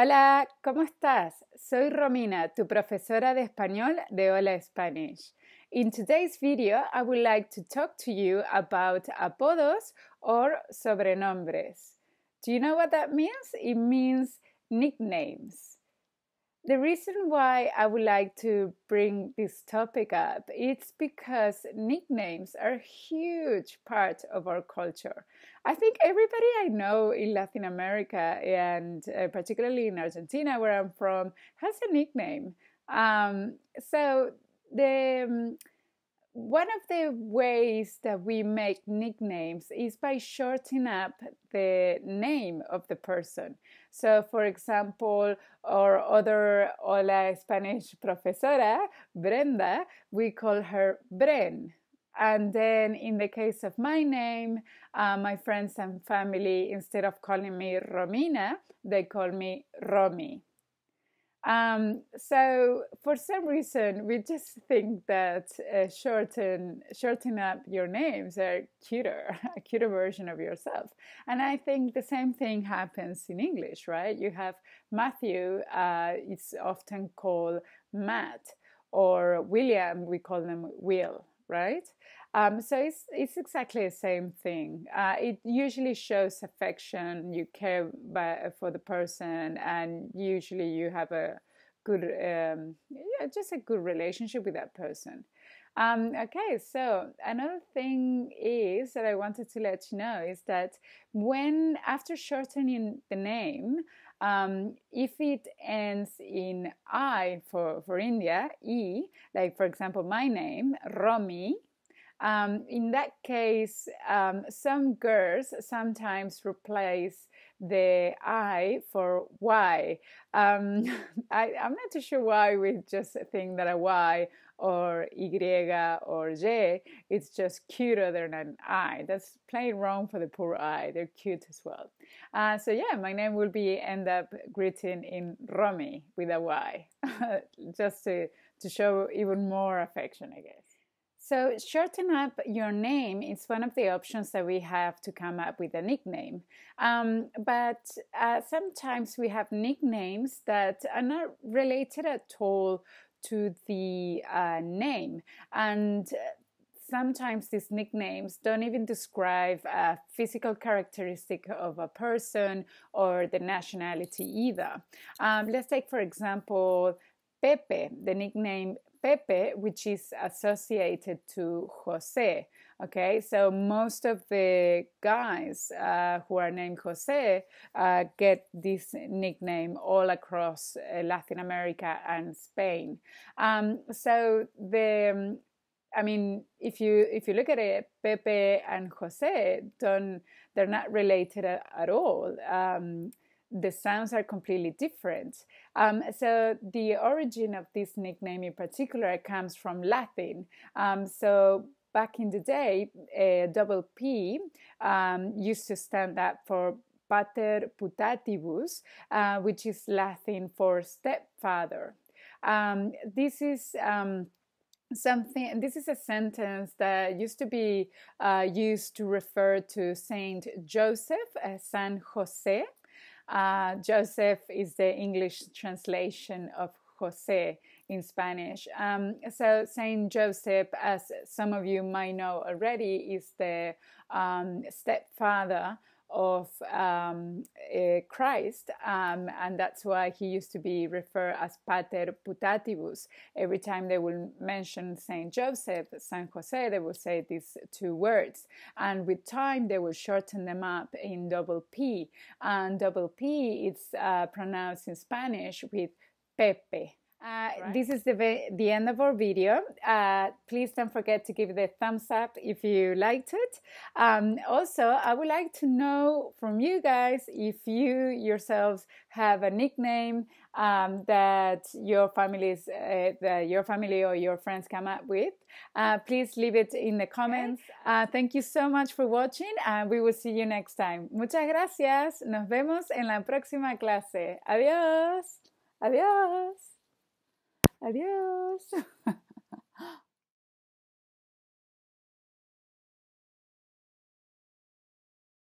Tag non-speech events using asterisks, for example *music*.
Hola, ¿cómo estás? Soy Romina, tu profesora de español de Hola Spanish. In today's video, I would like to talk to you about apodos or sobrenombres. Do you know what that means? It means nicknames. the reason why I would like to bring this topic up it's because nicknames are a huge part of our culture. I think everybody I know in Latin America and uh, particularly in Argentina where I'm from has a nickname. Um, so the um, one of the ways that we make nicknames is by shortening up the name of the person. So, for example, our other Hola Spanish profesora, Brenda, we call her Bren. And then, in the case of my name, uh, my friends and family, instead of calling me Romina, they call me Romy. Um, so for some reason, we just think that uh, shorten shorten up your names are cuter, *laughs* a cuter version of yourself. And I think the same thing happens in English, right? You have Matthew; uh, it's often called Matt, or William. We call them Will, right? Um, so it's it's exactly the same thing. Uh, it usually shows affection. You care by, for the person, and usually you have a good, um, yeah, just a good relationship with that person. Um, okay, so another thing is that I wanted to let you know is that when after shortening the name, um, if it ends in I for, for India, E, like for example my name, Romi, um, in that case, um, some girls sometimes replace the I for Y. Um, *laughs* I, am not too sure why we just think that a Y or Y or J it's just cuter than an I. That's plain wrong for the poor I. They're cute as well. Uh, so yeah, my name will be end up greeting in Romy with a Y, *laughs* just to, to show even more affection, I guess. So, shorten up your name is one of the options that we have to come up with a nickname. Um, but uh, sometimes we have nicknames that are not related at all to the uh, name. And uh, sometimes these nicknames don't even describe a physical characteristic of a person or the nationality either. Um, let's take, for example, Pepe, the nickname Pepe, which is associated to Jose. Okay, so most of the guys uh, who are named Jose uh, get this nickname all across uh, Latin America and Spain. Um, so the um, I mean, if you if you look at it, Pepe and Jose don't they're not related at, at all. Um, the sounds are completely different. Um, so the origin of this nickname in particular comes from Latin. Um, so back in the day, a double P um, used to stand up for pater putativus, uh, which is Latin for stepfather. Um, this is um, something this is a sentence that used to be uh, used to refer to saint joseph uh, san jose uh, Joseph is the English translation of Jose in Spanish. Um, so, Saint Joseph, as some of you might know already, is the um, stepfather of um, uh, Christ, um, and that's why he used to be referred as Pater Putativus. Every time they will mention Saint Joseph, Saint Jose, they will say these two words, and with time they will shorten them up in double P, and double P it's uh, pronounced in Spanish with Pepe uh, this is the, the end of our video. Uh, please don't forget to give the thumbs up if you liked it. Um, also, I would like to know from you guys if you yourselves have a nickname um, that your families, uh, that your family or your friends come up with. Uh, please leave it in the comments. Uh, thank you so much for watching, and we will see you next time. Muchas gracias. Nos vemos en la próxima clase. Adiós. Adiós. Adiós. *laughs*